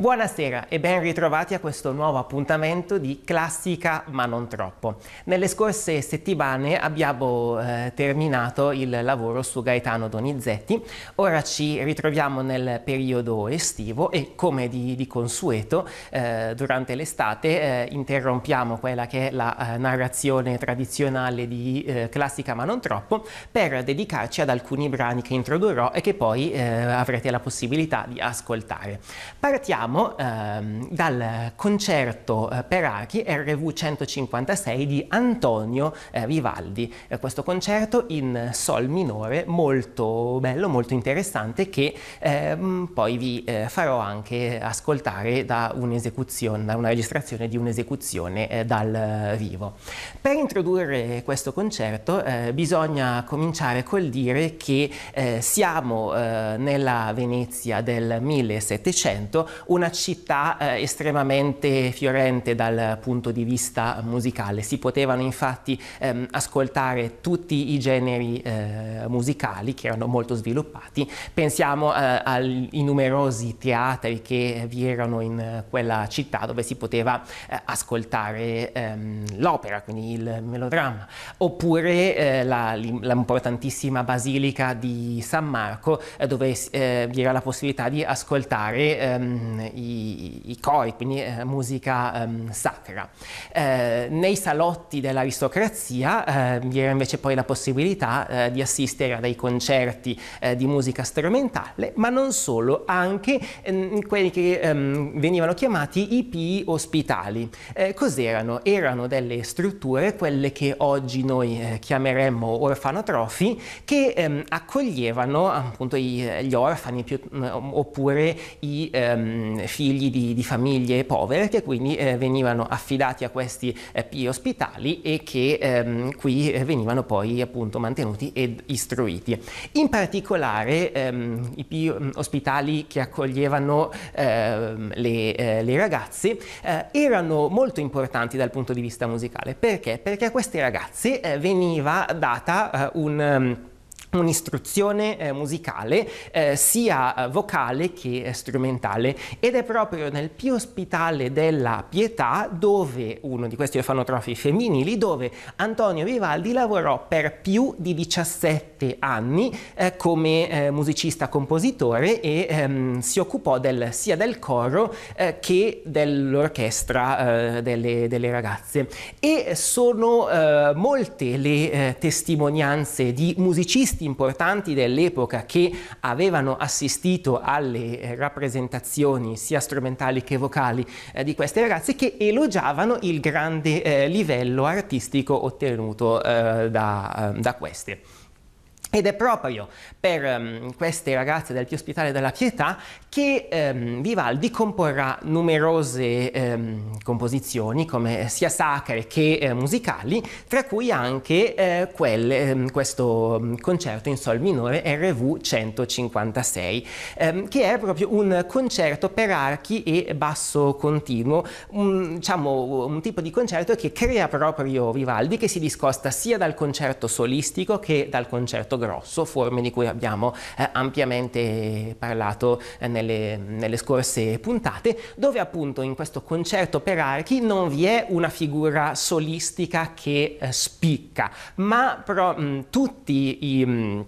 Buonasera e ben ritrovati a questo nuovo appuntamento di Classica ma non troppo. Nelle scorse settimane abbiamo eh, terminato il lavoro su Gaetano Donizetti, ora ci ritroviamo nel periodo estivo e come di, di consueto eh, durante l'estate eh, interrompiamo quella che è la eh, narrazione tradizionale di eh, Classica ma non troppo per dedicarci ad alcuni brani che introdurrò e che poi eh, avrete la possibilità di ascoltare. Partiamo partiamo ehm, dal concerto eh, per archi RV 156 di Antonio eh, Vivaldi. Eh, questo concerto in sol minore, molto bello, molto interessante, che ehm, poi vi eh, farò anche ascoltare da un'esecuzione, da una registrazione di un'esecuzione eh, dal vivo. Per introdurre questo concerto eh, bisogna cominciare col dire che siamo nella Venezia del 1700, una città eh, estremamente fiorente dal punto di vista musicale. Si potevano infatti ehm, ascoltare tutti i generi eh, musicali che erano molto sviluppati. Pensiamo eh, ai numerosi teatri che vi erano in quella città dove si poteva eh, ascoltare ehm, l'opera, quindi il melodramma, oppure eh, l'importantissima basilica di San Marco eh, dove vi era la possibilità di ascoltare ehm, i, i, cori, quindi eh, musica um, sacra. Eh, nei salotti dell'aristocrazia eh, vi era invece poi la possibilità di assistere a dei concerti di musica strumentale, ma non solo, anche ehm, quelli che um, venivano chiamati i pii ospitali. cos'erano? Erano delle strutture, quelle che oggi noi chiameremmo orfanotrofi, che ehm, accoglievano appunto gli, gli orfani più, mm, oppure i, ehm, Ehm, figli di, di, famiglie povere che quindi eh, venivano affidati a questi eh, ospitali e che ehm, qui eh, venivano poi appunto mantenuti ed istruiti. In particolare ehm, i pi mm, ospitali che accoglievano ehm, le, eh, le, ragazze eh, erano molto importanti dal punto di vista musicale. Perché? Perché a queste ragazze eh, veniva data eh, un... Um, un'istruzione eh, musicale eh, sia eh, vocale che eh, strumentale ed è proprio nel più ospitale della Pietà dove uno di questi orfanotrofi femminili dove Antonio Vivaldi lavorò per più di 17 anni eh, come eh, musicista compositore e ehm, si occupò del, sia del coro che dell'orchestra delle, delle, ragazze e sono molte le testimonianze di musicisti artisti importanti dell'epoca che avevano assistito alle eh, rappresentazioni sia strumentali che vocali eh, di queste ragazze che elogiavano il grande eh, livello artistico ottenuto eh, da, eh, da queste. Ed è proprio per um, queste ragazze del Pio Ospitale della Pietà che um, Vivaldi comporrà numerose um, composizioni, come sia sacre che eh, musicali, tra cui anche eh, quelle, questo mm, concerto in sol minore RV 156, che è proprio un concerto per archi e basso continuo, un, diciamo un tipo di concerto che crea proprio Vivaldi, che si discosta sia dal concerto solistico che dal concerto grosso, forme di cui abbiamo eh, ampiamente parlato eh, nelle, nelle, scorse puntate, dove appunto in questo concerto per archi non vi è una figura solistica che eh, spicca, ma però mh, tutti i... Mh,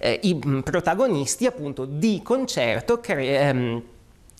eh, i protagonisti appunto di concerto cre- ehm,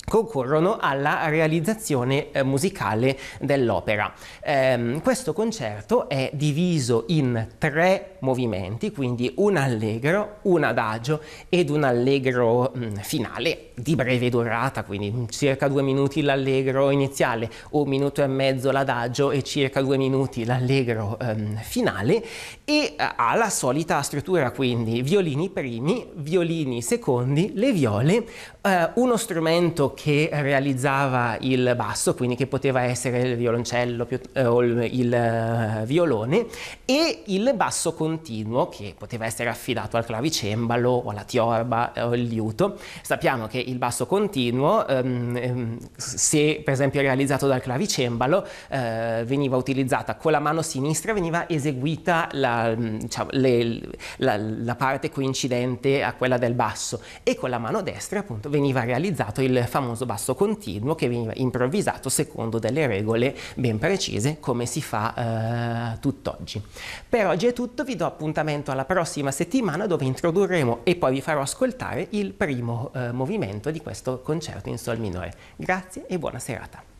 concorrono alla realizzazione eh, musicale dell'opera. Ehm, questo concerto è diviso in tre movimenti, quindi un allegro, un adagio ed un allegro mm, finale di breve durata, quindi circa due minuti l'allegro iniziale, un minuto e mezzo l'adagio e circa due minuti l'allegro ehm, finale e eh, ha la solita struttura, quindi violini primi, violini secondi, le viole, eh, uno strumento che realizzava il basso, quindi che poteva essere il violoncello eh, o il eh, violone, e il basso continuo che poteva essere affidato al clavicembalo o alla tiorba eh, o il liuto. Sappiamo che il basso continuo, ehm, ehm se per esempio realizzato dal clavicembalo, eh, veniva utilizzata con la mano sinistra, veniva eseguita la, diciamo, le, la, la parte coincidente a quella del basso e con la mano destra appunto veniva realizzato il famoso famoso diciamo, basso continuo che veniva improvvisato secondo delle regole ben precise come si fa eh, tutt'oggi. Per oggi è tutto, vi do appuntamento alla prossima settimana dove introdurremo e poi vi farò ascoltare il primo eh, movimento di questo concerto in sol minore. Grazie e buona serata.